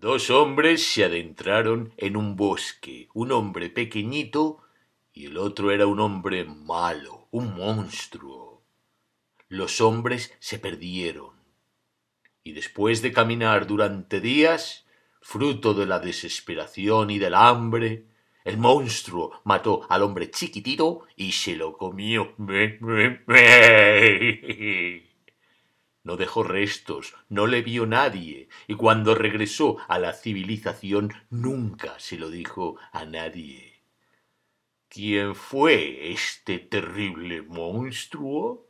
Dos hombres se adentraron en un bosque, un hombre pequeñito y el otro era un hombre malo, un monstruo. Los hombres se perdieron y después de caminar durante días, fruto de la desesperación y del hambre, el monstruo mató al hombre chiquitito y se lo comió. No dejó restos, no le vio nadie, y cuando regresó a la civilización nunca se lo dijo a nadie. ¿Quién fue este terrible monstruo?